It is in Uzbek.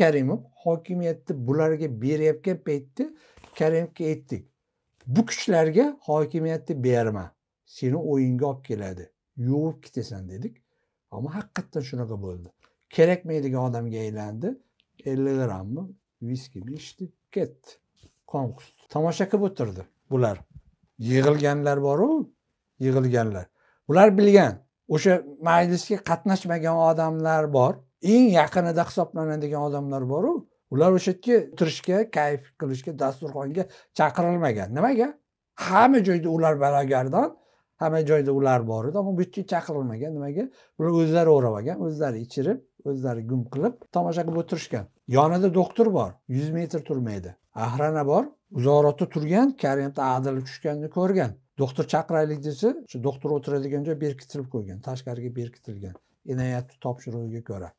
karimov hokimiyatni bularga berayotgan paytda karimga aytdik bu kuchlarga hokimiyatni berma seni o'yinga olib keladi yuvib ketasan dedik ammo haqiqatdan shunaqa bo'ldi kerakmaydigan odamga aylandi ellik grammi viskini ichdi ketdi qon qusdi tomosha qilib o'tirdi bular yig'ilganlar boru yig'ilganlar bular bilgan o'sha majlisga qatnashmagan odamlar bor eng yaqinida hisoblanadigan odamlar boru ular o'sha yerga o'tirishga kayf qilishga dasturxonga chaqirilmagan nimaga hamma joyda ular balogardon hamma joyda ular bor edi ammo bu yerga chaqirilmagan nimaga bular o'zlari o'rab olgan o'zlari ichirib o'zlari gum qilib tomosha qilib o'tirishgan yonida doktor bor yuz metr turmaydi ahrana bor uzoqroqda turgan karimda adil tushganini ko'rgan doktor chaqiraylik desa shu doktor o'tiradigan joy berkitilib qo'ygan tashqariga berkitilgan inoyatni topshiruviga ko'ra